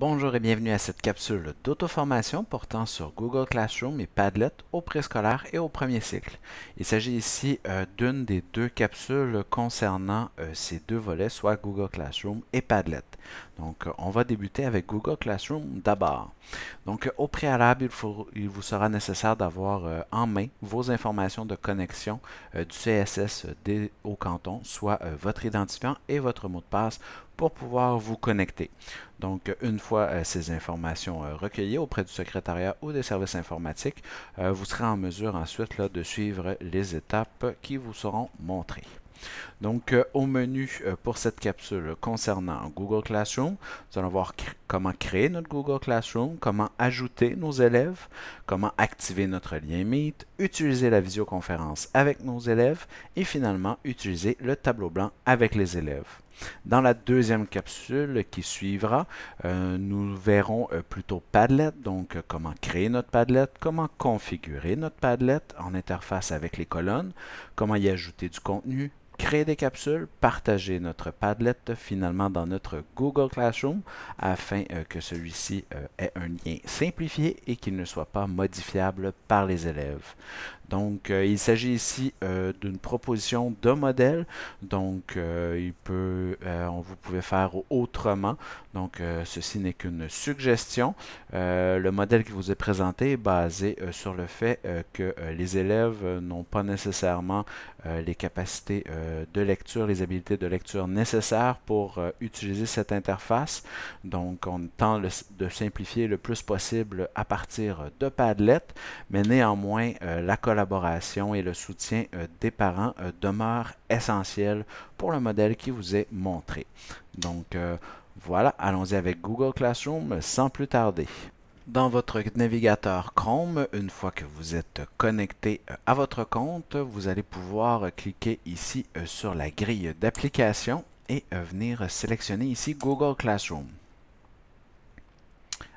Bonjour et bienvenue à cette capsule d'auto-formation portant sur Google Classroom et Padlet au préscolaire et au premier cycle. Il s'agit ici euh, d'une des deux capsules concernant euh, ces deux volets, soit Google Classroom et Padlet. Donc, on va débuter avec Google Classroom d'abord. Donc, au préalable, il, vous sera nécessaire d'avoir euh, en main vos informations de connexion euh, du CSS au canton, soit euh, votre identifiant et votre mot de passe pour pouvoir vous connecter. Donc, une fois ces informations recueillies auprès du secrétariat ou des services informatiques, vous serez en mesure ensuite de suivre les étapes qui vous seront montrées. Donc, euh, au menu euh, pour cette capsule concernant Google Classroom, nous allons voir comment créer notre Google Classroom, comment ajouter nos élèves, comment activer notre lien Meet, utiliser la visioconférence avec nos élèves et finalement utiliser le tableau blanc avec les élèves. Dans la deuxième capsule qui suivra, euh, nous verrons plutôt Padlet, donc comment créer notre Padlet, comment configurer notre Padlet en interface avec les colonnes, comment y ajouter du contenu, créer des capsules, partager notre Padlet finalement dans notre Google Classroom afin euh, que celui-ci euh, ait un lien simplifié et qu'il ne soit pas modifiable par les élèves. Donc, euh, il s'agit ici d'une proposition de modèle. Donc, on vous pouvez faire autrement. Donc, ceci n'est qu'une suggestion. le modèle qui vous est présenté est basé sur le fait que les élèves n'ont pas nécessairement euh, les capacités euh, de lecture, les habilités de lecture nécessaires pour euh, utiliser cette interface. Donc, on tente de simplifier le plus possible à partir de Padlet, mais néanmoins, la collaboration et le soutien des parents demeurent essentiels pour le modèle qui vous est montré. Donc, voilà, allons-y avec Google Classroom sans plus tarder dans votre navigateur Chrome, une fois que vous êtes connecté euh, à votre compte, vous allez pouvoir cliquer ici euh, sur la grille d'application et euh, venir sélectionner ici Google Classroom.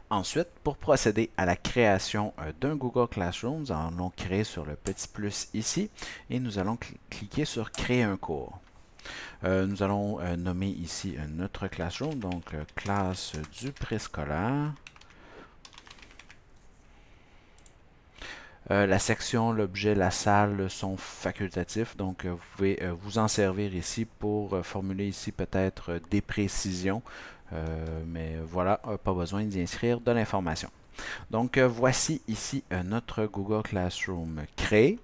Ensuite, pour procéder à la création d'un Google Classroom, nous allons créer sur le petit plus ici et nous allons cliquer sur Créer un cours. nous allons nommer ici notre classroom, donc classe du préscolaire. Euh, la section, l'objet, la salle sont facultatifs, donc euh, vous pouvez euh, vous en servir ici pour formuler ici peut-être des précisions, mais voilà, pas besoin d'y inscrire de l'information. Donc voici ici notre Google Classroom créé.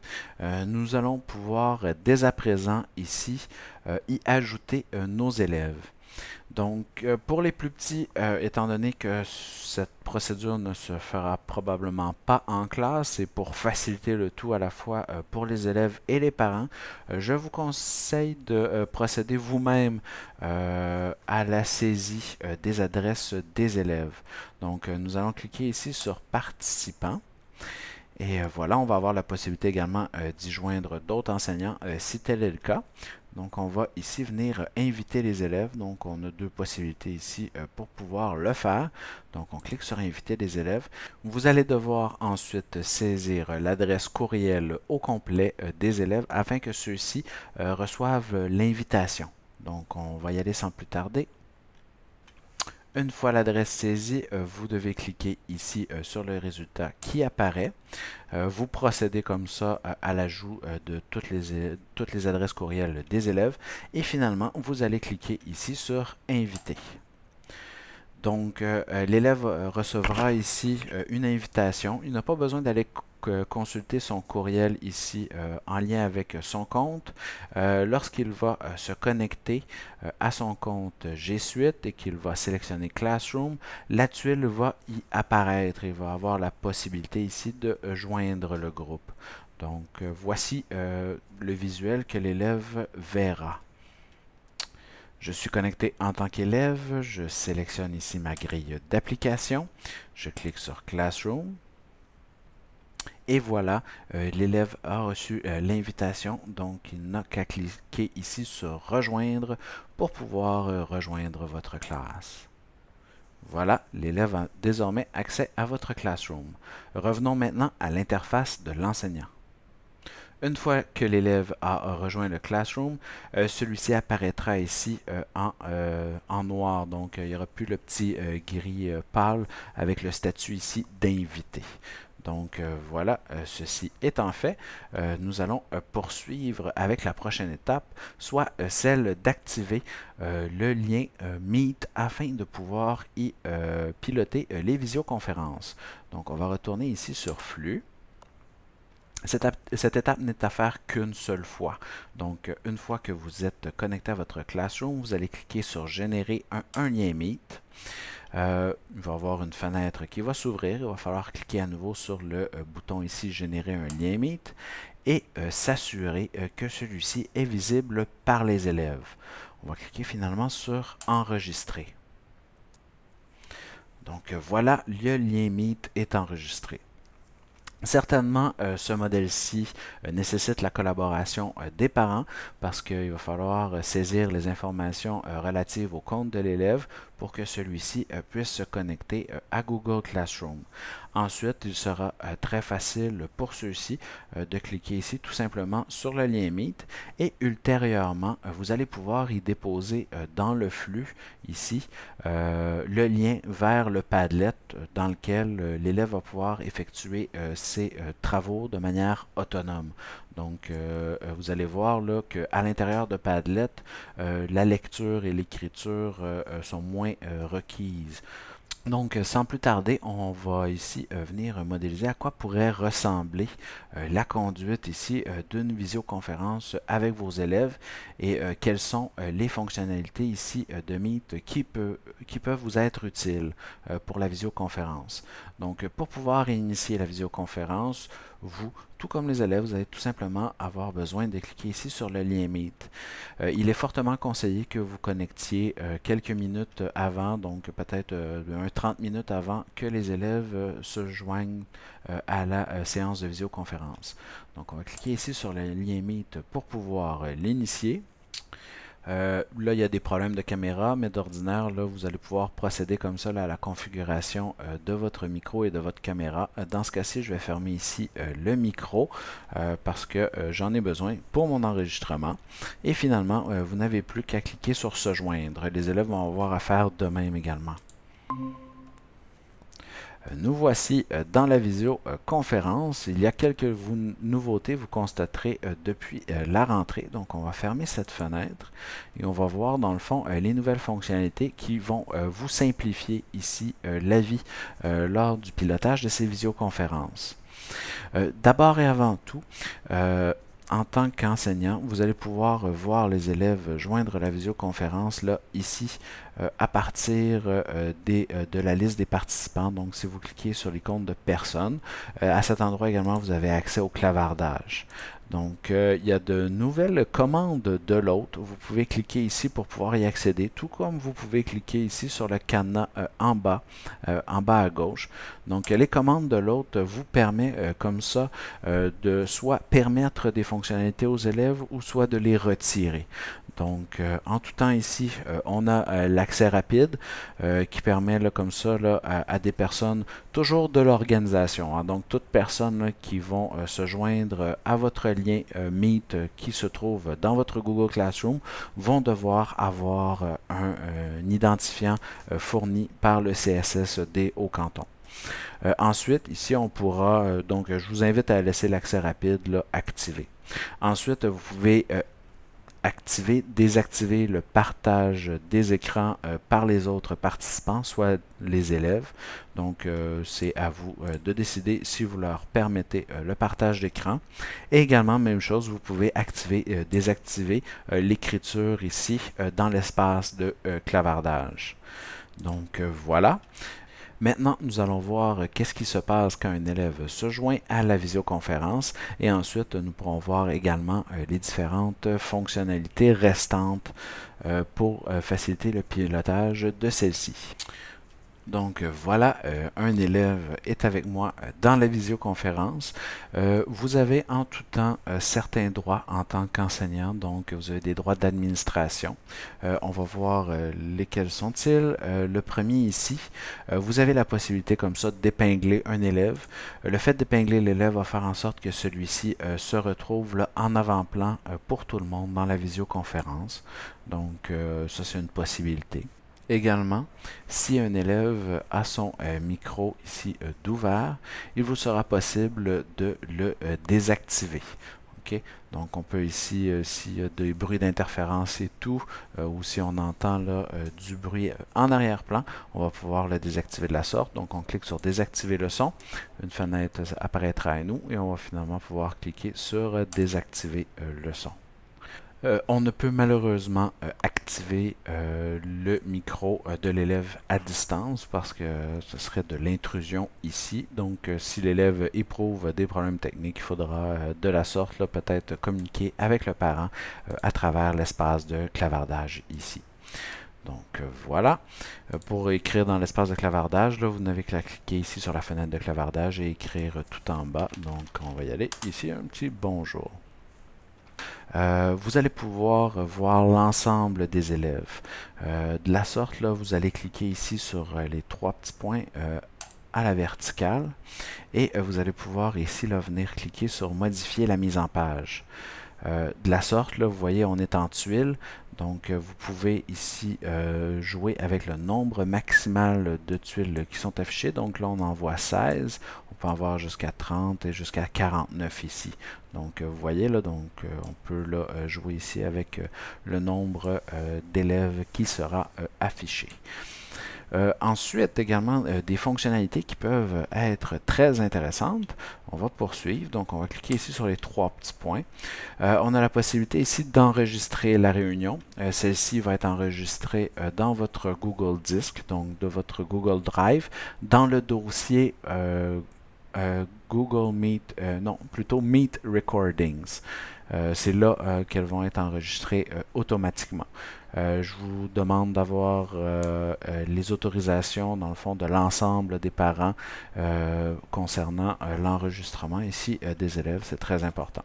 nous allons pouvoir dès à présent ici y ajouter nos élèves. Donc, euh, pour les plus petits, euh, étant donné que cette procédure ne se fera probablement pas en classe et pour faciliter le tout à la fois euh, pour les élèves et les parents, je vous conseille de procéder vous-même à la saisie des adresses des élèves. Donc, nous allons cliquer ici sur Participants. Et euh, voilà, on va avoir la possibilité également euh, d'y joindre d'autres enseignants euh, si tel est le cas. Donc on va ici venir inviter les élèves. Donc on a deux possibilités ici pour pouvoir le faire. Donc on clique sur inviter des élèves. Vous allez devoir ensuite saisir l'adresse courriel au complet des élèves afin que ceux-ci reçoivent l'invitation. Donc on va y aller sans plus tarder. Une fois l'adresse saisie, euh, vous devez cliquer ici euh, sur le résultat qui apparaît. Euh, vous procédez comme ça à l'ajout de toutes les, toutes les adresses courriel des élèves. Et finalement, vous allez cliquer ici sur « Inviter ». Donc, l'élève recevra ici une invitation. Il n'a pas besoin d'aller euh, consulter son courriel ici euh, en lien avec son compte. Euh, lorsqu'il va se connecter à son compte G Suite et qu'il va sélectionner Classroom, la tuile va y apparaître. Il va avoir la possibilité ici de joindre le groupe. Donc voici le visuel que l'élève verra. Je suis connecté en tant qu'élève. Je sélectionne ici ma grille d'application. Je clique sur Classroom. Et voilà, euh, l'élève a reçu euh, l'invitation, donc il n'a qu'à cliquer ici sur rejoindre pour pouvoir euh, rejoindre votre classe. Voilà, l'élève a désormais accès à votre Classroom. Revenons maintenant à l'interface de l'enseignant. Une fois que l'élève a rejoint le classroom, celui-ci apparaîtra ici en, en, noir. Donc, il n'y aura plus le petit gris pâle avec le statut ici d'invité. Donc euh, voilà, euh, ceci étant fait, euh, nous allons poursuivre avec la prochaine étape, soit celle d'activer le lien Meet afin de pouvoir y piloter les visioconférences. Donc on va retourner ici sur Flux. Cette, étape n'est à faire qu'une seule fois. Donc, une fois que vous êtes connecté à votre Classroom, vous allez cliquer sur Générer un, un lien Meet. Euh, il va y avoir une fenêtre qui va s'ouvrir. Il va falloir cliquer à nouveau sur le euh, bouton ici « Générer un lien Meet » et euh, s'assurer que celui-ci est visible par les élèves. On va cliquer finalement sur « Enregistrer ». Donc voilà, le lien Meet est enregistré. Certainement, euh, ce modèle-ci euh, nécessite la collaboration euh, des parents parce qu'il va falloir saisir les informations relatives au compte de l'élève pour que celui-ci puisse se connecter à Google Classroom. Ensuite, il sera euh, très facile pour ceux-ci euh, de cliquer ici tout simplement sur le lien Meet et ultérieurement, euh, vous allez pouvoir y déposer dans le flux ici le lien vers le Padlet dans lequel l'élève va pouvoir effectuer ses travaux de manière autonome. Donc, vous allez voir qu'à l'intérieur de Padlet, la lecture et l'écriture sont moins requises. Donc, euh, sans plus tarder, on va ici euh, venir euh, modéliser à quoi pourrait ressembler la conduite ici d'une visioconférence avec vos élèves et quelles sont les fonctionnalités ici de Meet qui peuvent vous être utiles pour la visioconférence. Donc, pour pouvoir initier la visioconférence, vous, tout comme les élèves, vous allez tout simplement avoir besoin de cliquer ici sur le lien Meet. Euh, il est fortement conseillé que vous connectiez euh, quelques minutes avant, donc peut-être euh, un 30 minutes avant que les élèves se joignent à la séance de visioconférence. Donc, on va cliquer ici sur le lien Meet pour pouvoir l'initier. Euh, là, il y a des problèmes de caméra, mais d'ordinaire, là, vous allez pouvoir procéder comme ça à la configuration euh, de votre micro et de votre caméra. Euh, dans ce cas-ci, je vais fermer ici le micro parce que j'en ai besoin pour mon enregistrement. Et finalement, vous n'avez plus qu'à cliquer sur se joindre. Les élèves vont avoir à faire de même également. Euh, nous voici euh, dans la visioconférence. Il y a quelques nouveautés, vous constaterez, euh, depuis la rentrée. Donc, on va fermer cette fenêtre et on va voir, dans le fond, les nouvelles fonctionnalités qui vont vous simplifier ici la vie lors du pilotage de ces visioconférences. D'abord et avant tout, en tant qu'enseignant, vous allez pouvoir euh, voir les élèves euh, joindre la visioconférence là, ici, euh, à partir des, de la liste des participants. Donc, si vous cliquez sur l'icône de personnes, à cet endroit également, vous avez accès au clavardage. Donc, euh, il y a de nouvelles commandes de l'autre. Vous pouvez cliquer ici pour pouvoir y accéder, tout comme vous pouvez cliquer ici sur le cadenas euh, en bas, euh, en bas à gauche. Donc, les commandes de l'autre vous permet comme ça de soit permettre des fonctionnalités aux élèves ou soit de les retirer. Donc, euh, en tout temps ici, euh, on a euh, l'accès rapide qui permet comme ça à, des personnes toujours de l'organisation. Hein. donc, toutes personnes qui vont se joindre à votre lien Meet qui se trouve dans votre Google Classroom vont devoir avoir un, identifiant fourni par le CSS des hauts cantons. ensuite, ici, on pourra, donc je vous invite à laisser l'accès rapide là, activé. Ensuite, vous pouvez activer, désactiver le partage des écrans euh, par les autres participants, soit les élèves. Donc, euh, c'est à vous euh, de décider si vous leur permettez le partage d'écran. Et également, même chose, vous pouvez activer, désactiver l'écriture ici dans l'espace de clavardage. Donc, voilà. Maintenant, nous allons voir euh, qu'est-ce qui se passe quand un élève se joint à la visioconférence et ensuite nous pourrons voir également euh, les différentes fonctionnalités restantes euh, pour faciliter le pilotage de celle-ci. Donc euh, voilà, euh, un élève est avec moi euh, dans la visioconférence. vous avez en tout temps certains droits en tant qu'enseignant, donc vous avez des droits d'administration. on va voir lesquels sont-ils. le premier ici, vous avez la possibilité comme ça d'épingler un élève. le fait d'épingler l'élève va faire en sorte que celui-ci se retrouve en avant-plan pour tout le monde dans la visioconférence. Donc ça c'est une possibilité. Également, si un élève a son euh, micro ici euh, d'ouvert, il vous sera possible de le euh, désactiver. Donc on peut ici, s'il y a des bruits d'interférence et tout, ou si on entend du bruit en arrière-plan, on va pouvoir le désactiver de la sorte. Donc on clique sur désactiver le son, une fenêtre apparaîtra à nous et on va finalement pouvoir cliquer sur désactiver le son. Euh, on ne peut malheureusement euh, activer euh, le micro de l'élève à distance parce que ce serait de l'intrusion ici. Donc, si l'élève éprouve des problèmes techniques, il faudra de la sorte peut-être communiquer avec le parent à travers l'espace de clavardage ici. Donc voilà. Pour écrire dans l'espace de clavardage, là, vous n'avez qu'à cliquer ici sur la fenêtre de clavardage et écrire tout en bas. Donc on va y aller. Ici, un petit bonjour. Euh, vous allez pouvoir voir l'ensemble des élèves. Euh, de la sorte, là, vous allez cliquer ici sur euh, les trois petits points à la verticale et vous allez pouvoir ici venir cliquer sur modifier la mise en page. de la sorte, là, vous voyez, on est en tuiles, donc vous pouvez ici jouer avec le nombre maximal de tuiles qui sont affichées. Donc là, on en voit 16. On peut avoir jusqu'à 30 et jusqu'à 49 ici. Donc euh, vous voyez là, donc euh, on peut euh, jouer ici avec le nombre d'élèves qui sera affiché. ensuite, également, des fonctionnalités qui peuvent être très intéressantes. On va poursuivre, donc on va cliquer ici sur les trois petits points. on a la possibilité ici d'enregistrer la réunion. Celle-ci va être enregistrée dans votre Google Disk, donc de votre Google Drive, dans le dossier euh, Google Meet, euh, non, plutôt Meet Recordings. Euh, c'est là qu'elles vont être enregistrées automatiquement. je vous demande d'avoir les autorisations, dans le fond, de l'ensemble des parents concernant l'enregistrement ici des élèves. C'est très important.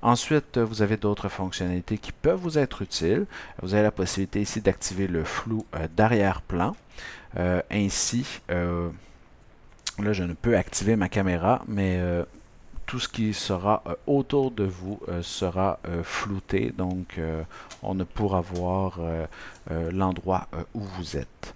Ensuite, vous avez d'autres fonctionnalités qui peuvent vous être utiles. Vous avez la possibilité ici d'activer le flou d'arrière-plan. ainsi, Là, je ne peux activer ma caméra, mais euh, tout ce qui sera euh, autour de vous euh, sera flouté, donc on ne pourra voir l'endroit où vous êtes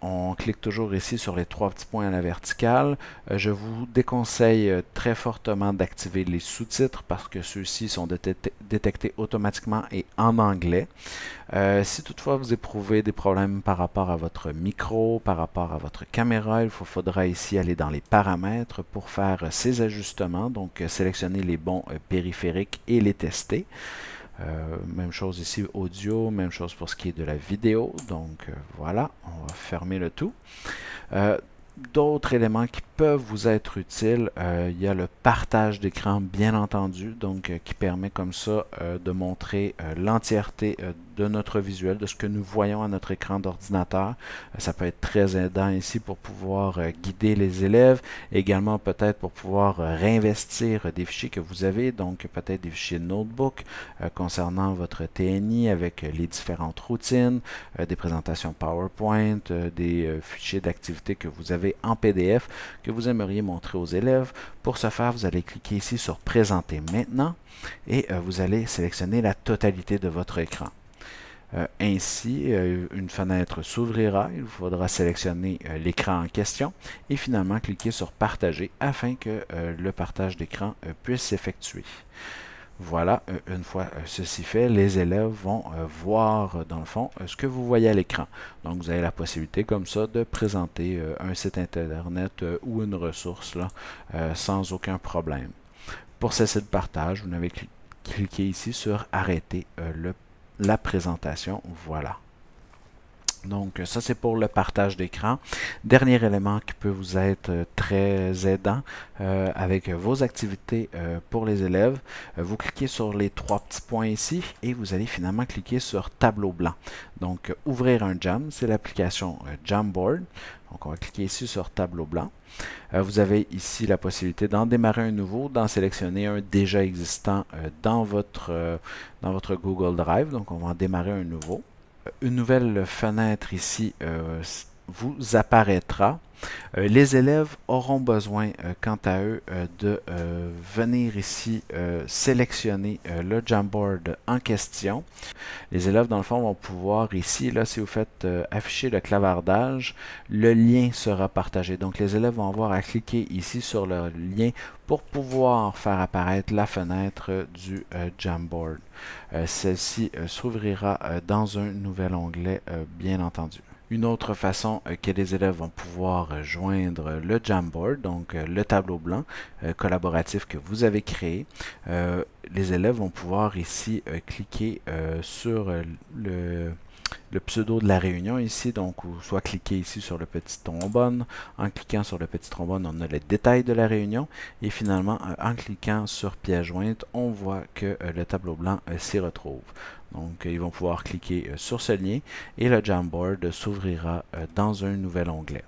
on clique toujours ici sur les trois petits points à la verticale. Euh, je vous déconseille euh, très fortement d'activer les sous-titres parce que ceux-ci sont détectés automatiquement et en anglais. Euh, si toutefois vous éprouvez des problèmes par rapport à votre micro, par rapport à votre caméra, il faudra ici aller dans les paramètres pour faire ces ajustements, donc sélectionner les bons périphériques et les tester. Euh, même chose ici, audio, même chose pour ce qui est de la vidéo. Donc euh, voilà, on va fermer le tout. Euh, d'autres éléments qui peuvent vous être utiles. Euh, il y a le partage d'écran, bien entendu, donc euh, qui permet comme ça euh, de montrer l'entièreté de notre visuel, de ce que nous voyons à notre écran d'ordinateur. ça peut être très aidant ici pour pouvoir guider les élèves, également peut-être pour pouvoir réinvestir des fichiers que vous avez, donc peut-être des fichiers de notebook concernant votre TNI avec les différentes routines, des présentations PowerPoint, des fichiers d'activité que vous avez en PDF, que vous aimeriez montrer aux élèves. Pour ce faire, vous allez cliquer ici sur Présenter maintenant et euh, vous allez sélectionner la totalité de votre écran. Euh, ainsi, euh, une fenêtre s'ouvrira, il vous faudra sélectionner l'écran en question et finalement cliquer sur Partager afin que le partage d'écran puisse s'effectuer. Voilà, euh, une fois euh, ceci fait, les élèves vont euh, voir dans le fond ce que vous voyez à l'écran. Donc vous avez la possibilité comme ça de présenter un site internet ou une ressource là, sans aucun problème. Pour cesser de partage, vous n'avez cliqué ici sur arrêter la présentation. Voilà. Donc euh, ça c'est pour le partage d'écran. Dernier élément qui peut vous être euh, très aidant euh, avec vos activités pour les élèves, vous cliquez sur les trois petits points ici et vous allez finalement cliquer sur tableau blanc. Donc ouvrir un Jam, c'est l'application Jamboard. Donc on va cliquer ici sur tableau blanc. vous avez ici la possibilité d'en démarrer un nouveau, d'en sélectionner un déjà existant dans, votre, dans votre Google Drive. Donc on va en démarrer un nouveau une nouvelle fenêtre ici, euh, vous apparaîtra. Euh, les élèves auront besoin, euh, quant à eux, euh, de venir ici sélectionner le Jamboard en question. Les élèves, dans le fond, vont pouvoir ici, là, si vous faites afficher le clavardage, le lien sera partagé. Donc, les élèves vont avoir à cliquer ici sur le lien pour pouvoir faire apparaître la fenêtre du Jamboard. Celle-ci s'ouvrira dans un nouvel onglet, bien entendu. Une autre façon euh, que les élèves vont pouvoir euh, joindre le Jamboard, donc euh, le tableau blanc collaboratif que vous avez créé, les élèves vont pouvoir ici cliquer sur le pseudo de la réunion ici, donc soit cliquer ici sur le petit trombone. En cliquant sur le petit trombone, on a les détails de la réunion. Et finalement, en cliquant sur pièce jointe, on voit que le tableau blanc s'y retrouve. Donc, euh, ils vont pouvoir cliquer euh, sur ce lien et le Jamboard s'ouvrira euh, dans un nouvel onglet.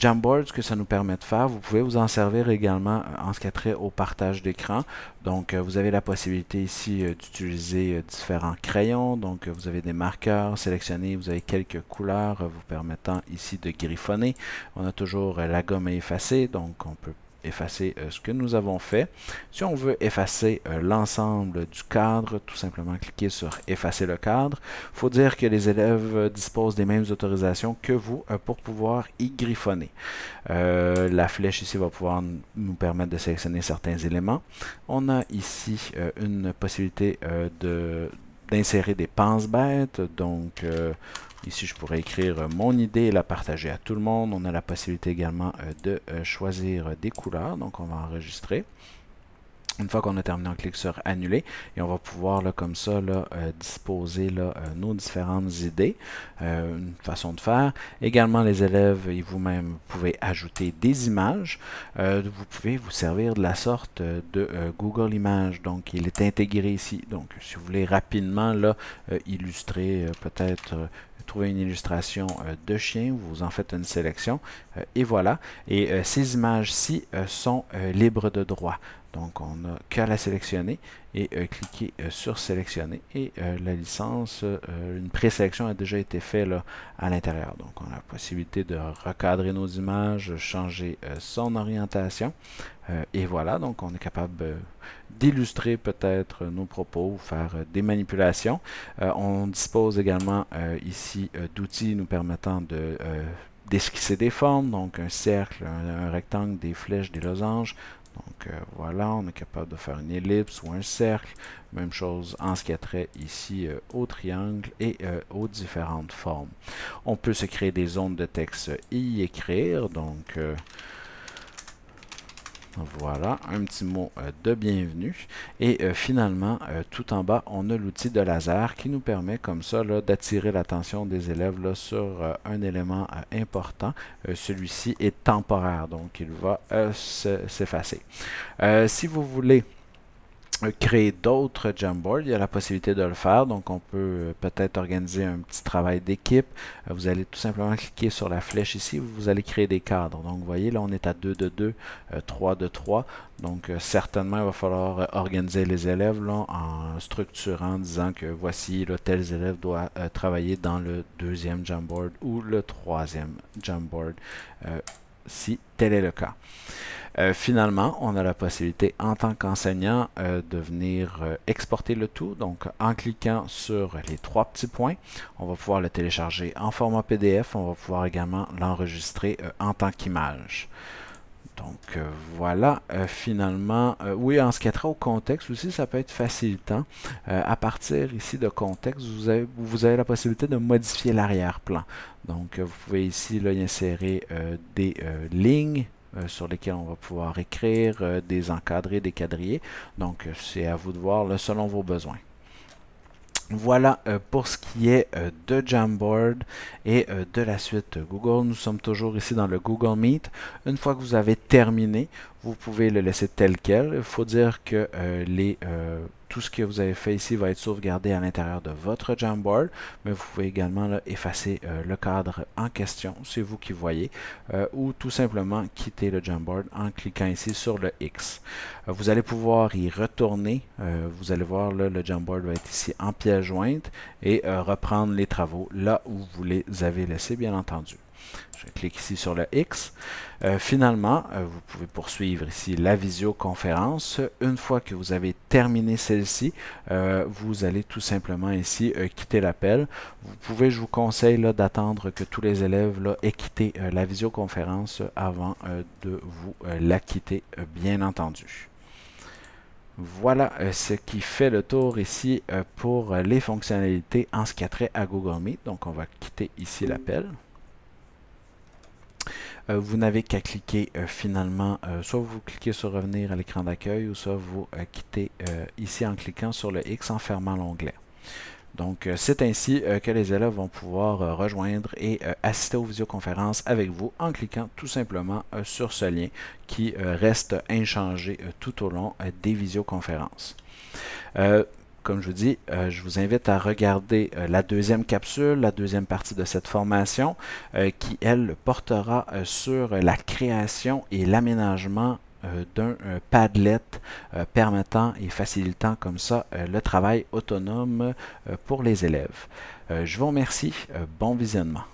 Jamboard, ce que ça nous permet de faire, vous pouvez vous en servir également en ce qui a trait au partage d'écran. Donc, vous avez la possibilité ici d'utiliser différents crayons. Donc, vous avez des marqueurs sélectionnés, vous avez quelques couleurs vous permettant ici de griffonner. On a toujours la gomme à effacer, donc on peut effacer euh, ce que nous avons fait. Si on veut effacer euh, l'ensemble du cadre, tout simplement cliquer sur effacer le cadre. Il faut dire que les élèves euh, disposent des mêmes autorisations que vous pour pouvoir y griffonner. la flèche ici va pouvoir nous permettre de sélectionner certains éléments. On a ici une possibilité de d'insérer des pense bêtes Donc, euh, ici, je pourrais écrire euh, mon idée et la partager à tout le monde. On a la possibilité également euh, de choisir des couleurs. Donc, on va enregistrer. Une fois qu'on a terminé, on clique sur annuler et on va pouvoir comme ça euh, disposer euh, nos différentes idées, euh, une façon de faire. Également, les élèves et vous-même pouvez ajouter des images. vous pouvez vous servir de la sorte de Google Images. Donc, il est intégré ici. Donc, si vous voulez rapidement là, illustrer peut-être trouver une illustration de chien, vous en faites une sélection et voilà. Et ces images-ci sont libres de droit. Donc, on n'a qu'à la sélectionner et euh, cliquer euh, sur sélectionner. Et euh, la licence, une présélection a déjà été faite à l'intérieur. Donc, on a la possibilité de recadrer nos images, changer son orientation. et voilà, donc on est capable d'illustrer peut-être nos propos, faire des manipulations. on dispose également ici d'outils nous permettant de d'esquisser des formes, donc un cercle, un, rectangle, des flèches, des losanges, donc euh, voilà, on est capable de faire une ellipse ou un cercle. Même chose en ce qui a trait ici euh, au triangle et euh, aux différentes formes. On peut se créer des zones de texte et y écrire. Donc voilà, un petit mot euh, de bienvenue. Et euh, finalement, euh, tout en bas, on a l'outil de laser qui nous permet comme ça d'attirer l'attention des élèves sur un élément important. Celui-ci est temporaire, donc il va s'effacer. si vous voulez créer d'autres Jamboards. Il y a la possibilité de le faire, donc on peut euh, peut-être organiser un petit travail d'équipe. Euh, vous allez tout simplement cliquer sur la flèche ici, vous allez créer des cadres. Donc vous voyez, là on est à 2 de 2, 3 euh, de 3. Donc certainement, il va falloir organiser les élèves en structurant, en disant que voici, là, tels élèves doivent travailler dans le deuxième Jamboard ou le troisième Jamboard, si tel est le cas. Euh, finalement, on a la possibilité en tant qu'enseignant euh, de venir euh, exporter le tout. Donc, en cliquant sur les trois petits points, on va pouvoir le télécharger en format PDF. On va pouvoir également l'enregistrer en tant qu'image. Donc voilà, finalement, oui, en ce qui a trait au contexte aussi, ça peut être facilitant. à partir ici de contexte, vous avez, la possibilité de modifier l'arrière-plan. Donc vous pouvez ici là, insérer des lignes, euh, sur lesquels on va pouvoir écrire, euh, des encadrés, des quadrillés. Donc, euh, c'est à vous de voir selon vos besoins. Voilà pour ce qui est de Jamboard et de la suite Google. Nous sommes toujours ici dans le Google Meet. Une fois que vous avez terminé, vous pouvez le laisser tel quel. Il faut dire que les tout ce que vous avez fait ici va être sauvegardé à l'intérieur de votre Jamboard, mais vous pouvez également effacer euh, le cadre en question, c'est vous qui voyez, euh, ou tout simplement quitter le Jamboard en cliquant ici sur le X. Euh, vous allez pouvoir y retourner, vous allez voir le Jamboard va être ici en pièce jointe et reprendre les travaux là où vous les avez laissés bien entendu. Je clique ici sur le X. Euh, finalement, euh, vous pouvez poursuivre ici la visioconférence. Une fois que vous avez terminé celle-ci, euh, vous allez tout simplement ici quitter l'appel. Vous pouvez, je vous conseille d'attendre que tous les élèves aient quitté la visioconférence avant de vous la quitter, bien entendu. Voilà ce qui fait le tour ici pour les fonctionnalités en ce qui a trait à Google Meet. Donc, on va quitter ici l'appel. Euh, vous n'avez qu'à cliquer euh, finalement, euh, soit vous cliquez sur revenir à l'écran d'accueil ou soit vous quittez ici en cliquant sur le X en fermant l'onglet. Donc, c'est ainsi que les élèves vont pouvoir rejoindre et assister aux visioconférences avec vous en cliquant tout simplement sur ce lien qui reste inchangé tout au long des visioconférences comme je vous dis, euh, je vous invite à regarder euh, la deuxième capsule, la deuxième partie de cette formation, euh, qui, elle, portera sur la création et l'aménagement d'un Padlet permettant et facilitant comme ça le travail autonome pour les élèves. je vous remercie. bon visionnement.